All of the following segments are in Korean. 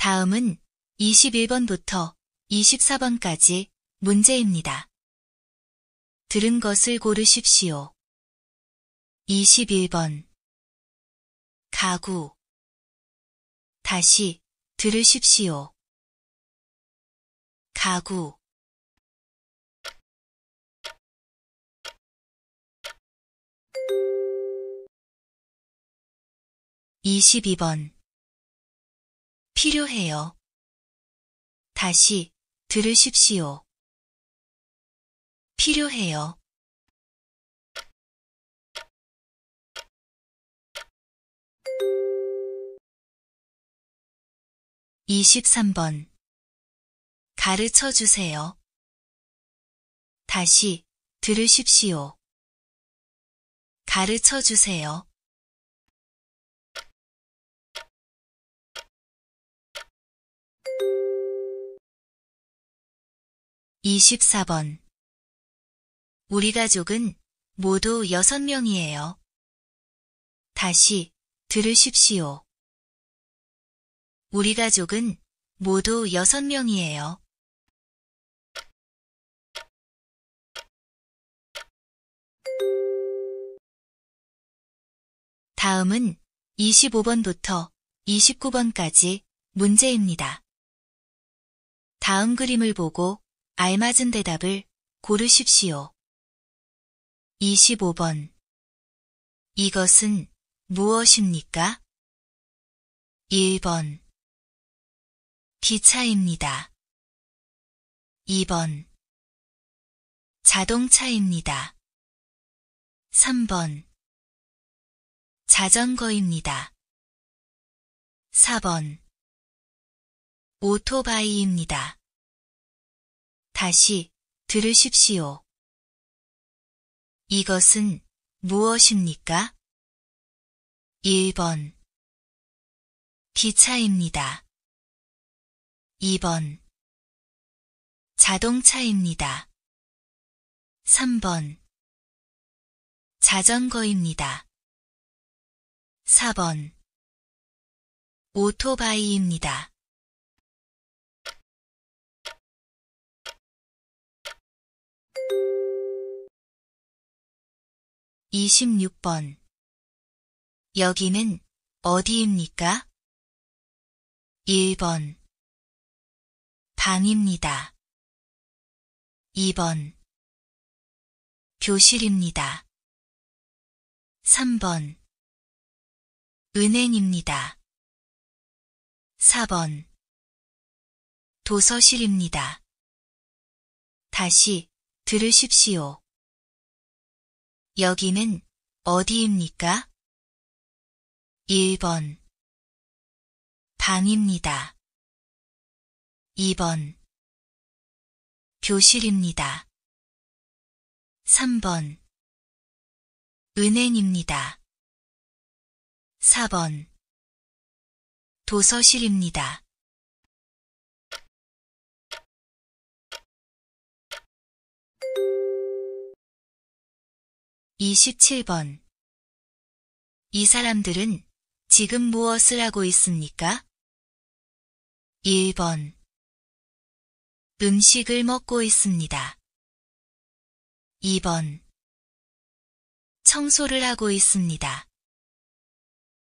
다음은 21번부터 24번까지 문제입니다. 들은 것을 고르십시오. 21번 가구 다시 들으십시오. 가구 2 2번 필요해요. 다시 들으십시오. 필요해요. 이십번 가르쳐 주세요. 다시 들으십시오. 가르쳐 주세요. 24번 우리 가족은 모두 6명이에요. 다시 들으십시오. 우리 가족은 모두 6명이에요. 다음은 25번부터 29번까지 문제입니다. 다음 그림을 보고 알맞은 대답을 고르십시오. 25번 이것은 무엇입니까? 1번 기차입니다. 2번 자동차입니다. 3번 자전거입니다. 4번 오토바이입니다. 다시 들으십시오. 이것은 무엇입니까? 1번 기차입니다. 2번 자동차입니다. 3번 자전거입니다. 4번 오토바이입니다. 26번 여기는 어디입니까? 1번 방입니다. 2번 교실입니다. 3번 은행입니다. 4번 도서실입니다. 다시 들으십시오. 여기는 어디입니까? 1번 방입니다. 2번 교실입니다. 3번 은행입니다. 4번 도서실입니다. 27번 이 사람들은 지금 무엇을 하고 있습니까? 1번 음식을 먹고 있습니다. 2번 청소를 하고 있습니다.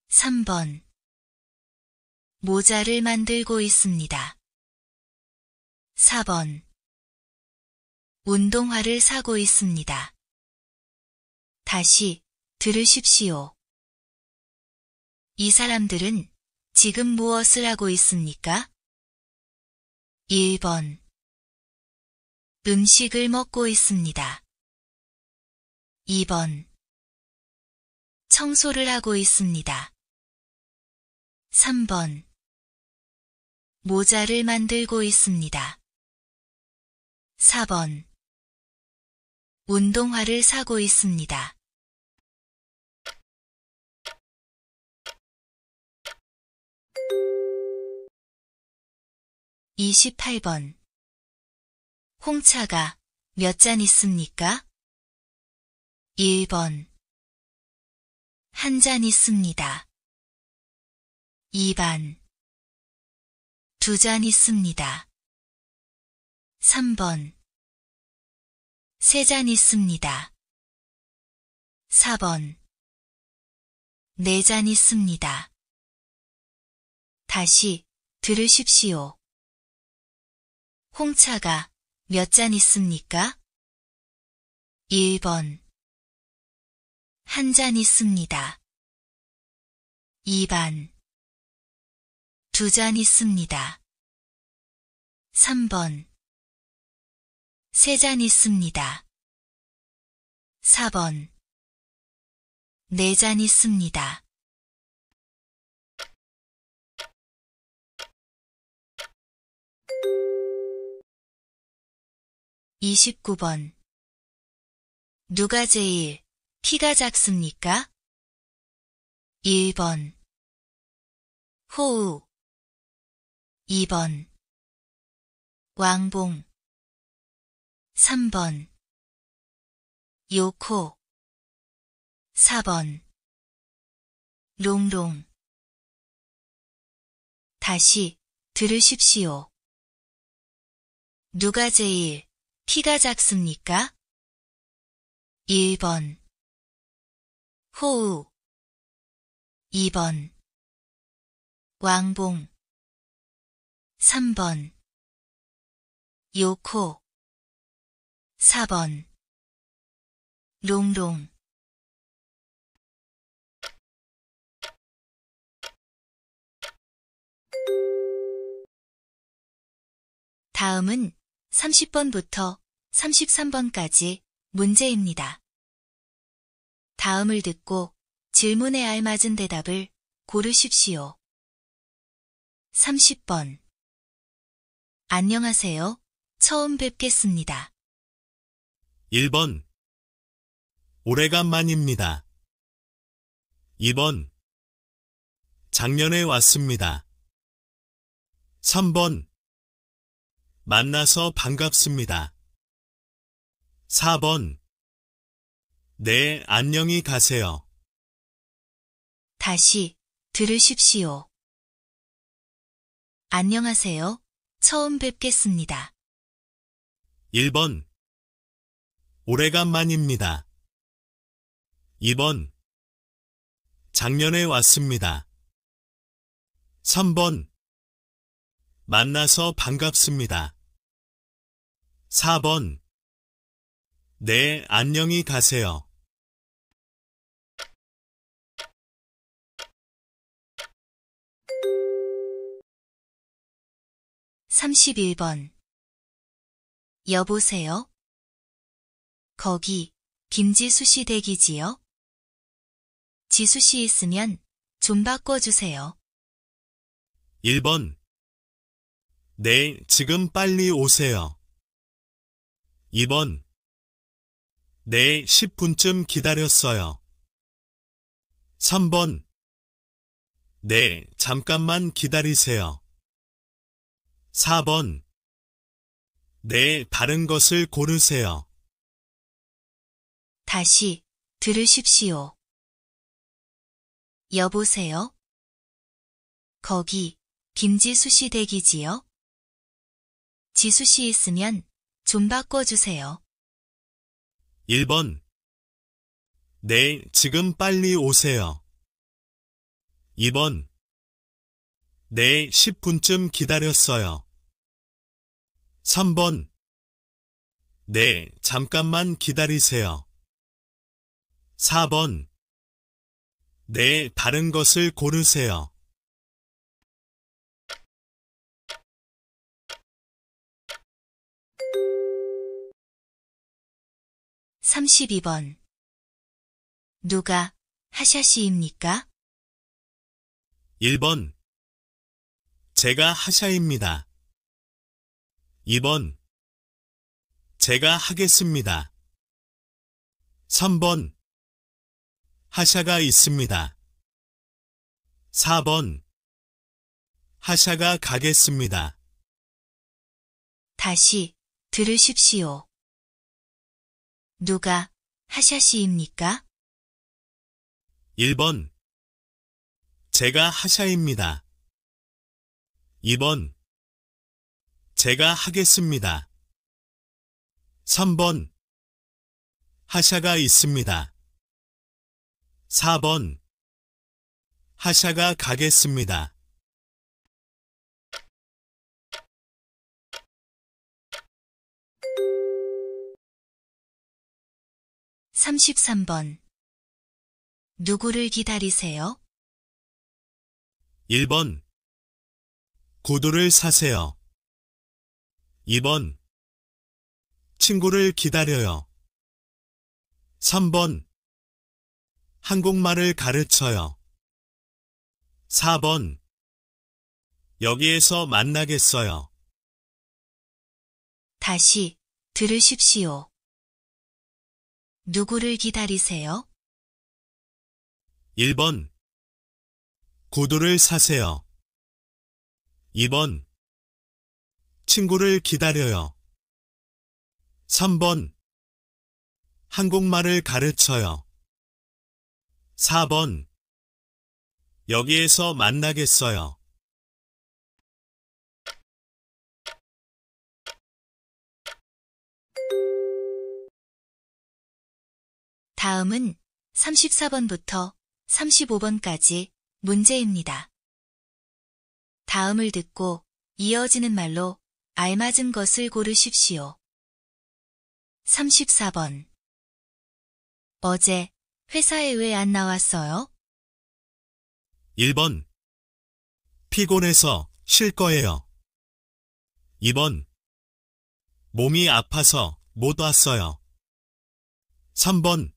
3번 모자를 만들고 있습니다. 4번 운동화를 사고 있습니다. 다시 들으십시오. 이 사람들은 지금 무엇을 하고 있습니까? 1번 음식을 먹고 있습니다. 2번 청소를 하고 있습니다. 3번 모자를 만들고 있습니다. 4번 운동화를 사고 있습니다. 2 8번 홍차가 몇 잔 있습니까? 1번한 잔 있습니다. 2번 두 잔 있습니다. 3번 세잔 있습니다. 4번 네 잔 있습니다. 다시 들으십시오. 홍차가 몇 잔 있습니까? 1번 한 잔 있습니다. 2번 두 잔 있습니다. 3번 세잔 있습니다. 4번 네 잔 있습니다. 29번 누가 제일 키가 작습니까? 1번 호우 2번 왕봉 3번 요코 4번 롱롱 다시 들으십시오. 누가 제일 키가 작습니까? 1번 호우 2번 왕봉 3번 요코 4번 롱롱 '다음은 30번부터 33번까지 문제입니다. 다음을 듣고 질문에 알맞은 대답을 고르십시오. 30번 안녕하세요. 처음 뵙겠습니다. 1번 오래간만입니다. 2번 작년에 왔습니다. 3번 만나서 반갑습니다. 4번 네, 안녕히 가세요. 다시 들으십시오. 안녕하세요. 처음 뵙겠습니다. 1번 오래간만입니다. 2번 작년에 왔습니다. 3번 만나서 반갑습니다. 4번 네, 안녕히 가세요. 31번 여보세요? 거기 김지수 씨댁이지요 지수 씨 있으면 좀 바꿔주세요. 1번 네, 지금 빨리 오세요. 2번 네, 10분쯤 기다렸어요. 3번 네, 잠깐만 기다리세요. 4번 네, 바른 것을 고르세요. 다시 들으십시오. 여보세요? 거기 김지수 씨 댁이지요? 지수 씨 있으면 좀 바꿔주세요. 1번 네, 지금 빨리 오세요. 2번 네, 10분쯤 기다렸어요. 3번 네, 잠깐만 기다리세요. 4번 네, 다른 것을 고르세요. 32번 누가 하샤시입니까 1번 제가 하샤입니다. 2번 제가 하겠습니다. 3번 하샤가 있습니다. 4번 하샤가 가겠습니다. 다시 들으십시오. 누가 하샤 씨입니까? 1번 제가 하샤입니다. 2번 제가 하겠습니다. 3번 하샤가 있습니다. 4번 하샤가 가겠습니다. 33번 누구를 기다리세요? 1번 구두를 사세요. 2번 친구를 기다려요. 3번 한국말을 가르쳐요. 4번 여기에서 만나겠어요. 다시 들으십시오. 누구를 기다리세요? 1번 구두를 사세요. 2번 친구를 기다려요. 3번 한국말을 가르쳐요. 4번 여기에서 만나겠어요. '다음은 34번부터 35번까지 문제입니다. 다음을 듣고 이어지는 말로 알맞은 것을 고르십시오. 34번 어제 회사에 왜 안 나왔어요? 1번 피곤해서 쉴 거예요. 2번 몸이 아파서 못 왔어요. 3번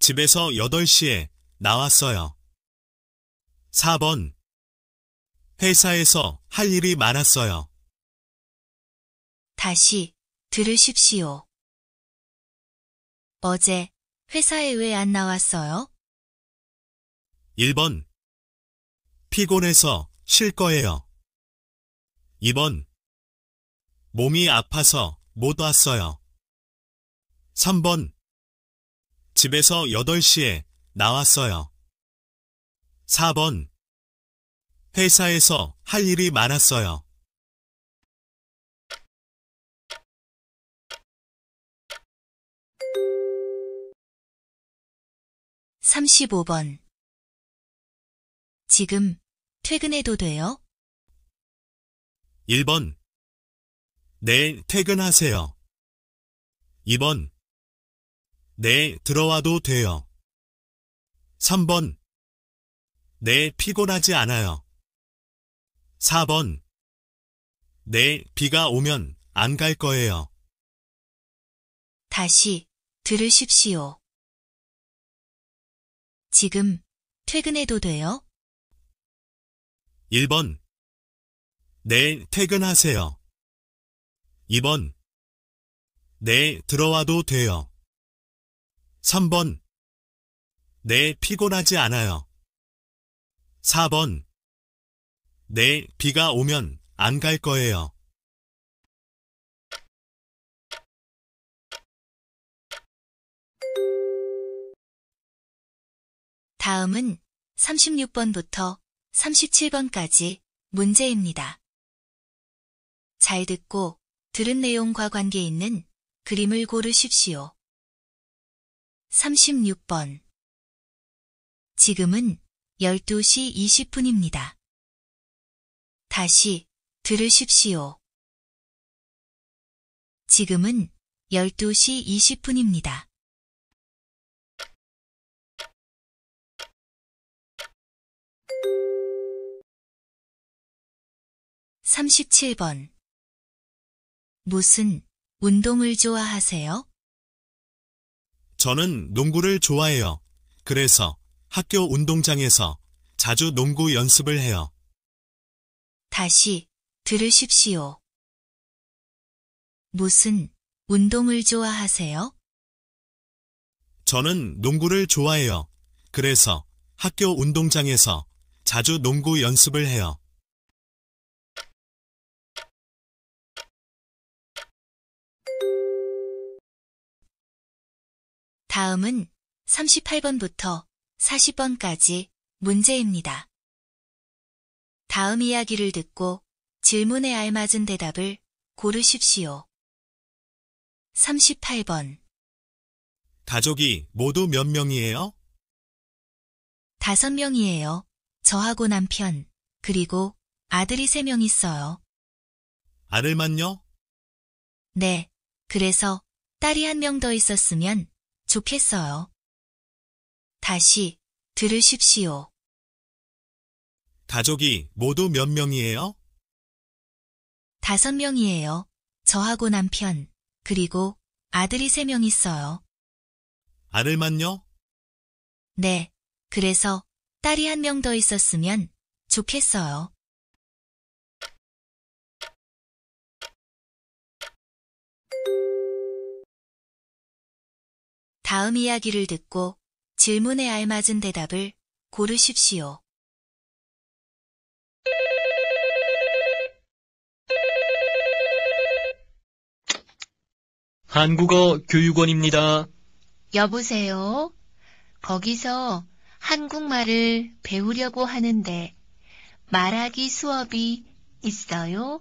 집에서 8시에 나왔어요. 4번 회사에서 할 일이 많았어요. 다시 들으십시오. 어제 회사에 왜 안 나왔어요? 1번 피곤해서 쉴 거예요. 2번 몸이 아파서 못 왔어요. 3번 집에서 8시에 나왔어요. 4번 회사에서 할 일이 많았어요. 35번. 지금 퇴근해도 돼요? 1번. 내일 퇴근하세요. 2번. 내일 들어와도 돼요. 3번. 내일 피곤하지 않아요. 4번. 내일 비가 오면 안 갈 거예요. 다시 들으십시오. 지금 퇴근해도 돼요? 1번 내일 퇴근하세요. 2번 내일 들어와도 돼요. 3번 내일 피곤하지 않아요. 4번 내일 비가 오면 안 갈 거예요. 다음은 36번부터 37번까지 문제입니다. 잘 듣고 들은 내용과 관계 있는 그림을 고르십시오. 36번 지금은 12시 20분입니다. 다시 들으십시오. 지금은 12시 20분입니다. 37번 무슨 운동을 좋아하세요? 저는 농구를 좋아해요. 그래서 학교 운동장에서 자주 농구 연습을 해요. 다시 들으십시오. 무슨 운동을 좋아하세요? 저는 농구를 좋아해요. 그래서 학교 운동장에서 자주 농구 연습을 해요. 다음은 38번부터 40번까지 문제입니다. 다음 이야기를 듣고 질문에 알맞은 대답을 고르십시오. 38번 가족이 모두 몇 명이에요? 다 명이에요. 저하고 남편, 그리고 아들이 세 명 있어요. 아들만요? 네, 그래서 딸이 한 명 더 있었으면 좋겠어요. 다시 들으십시오. 가족이 모두 몇 명이에요? 다섯 명이에요. 저하고 남편, 그리고 아들이 세 명 있어요. 아들만요? 네, 그래서 딸이 한 명 더 있었으면 좋겠어요. 다음 이야기를 듣고 질문에 알맞은 대답을 고르십시오. 한국어 교육원입니다. 여보세요? 거기서 한국말을 배우려고 하는데 말하기 수업이 있어요?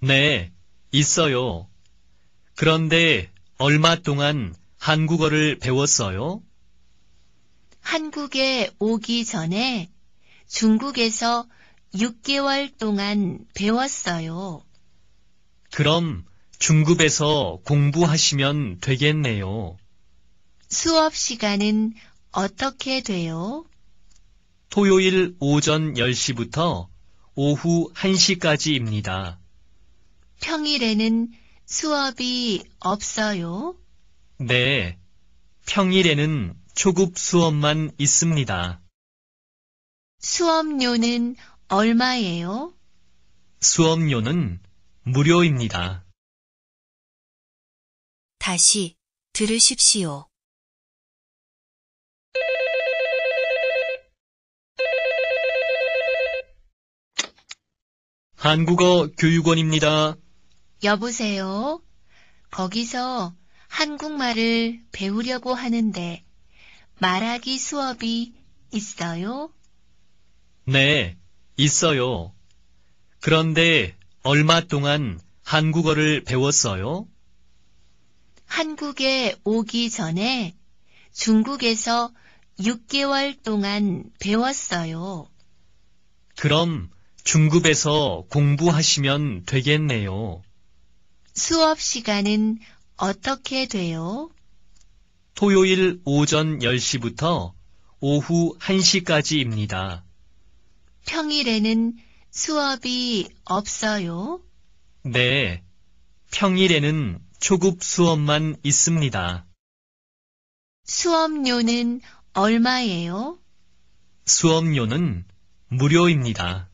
네, 있어요. 그런데 얼마 동안 한국어를 배웠어요? 한국에 오기 전에 중국에서 6개월 동안 배웠어요. 그럼 중국에서 공부하시면 되겠네요. 수업 시간은 어떻게 돼요? 토요일 오전 10시부터 오후 1시까지입니다. 평일에는 수업이 없어요? 네. 평일에는 초급 수업만 있습니다. 수업료는 얼마예요? 수업료는 무료입니다. 다시 들으십시오. 한국어 교육원입니다. 여보세요? 거기서 한국말을 배우려고 하는데 말하기 수업이 있어요? 네, 있어요. 그런데 얼마 동안 한국어를 배웠어요? 한국에 오기 전에 중국에서 6개월 동안 배웠어요. 그럼 중급에서 공부하시면 되겠네요. 수업 시간은 어떻게 돼요? 토요일 오전 10시부터 오후 1시까지입니다. 평일에는 수업이 없어요? 네. 평일에는 초급 수업만 있습니다. 수업료는 얼마예요? 수업료는 무료입니다.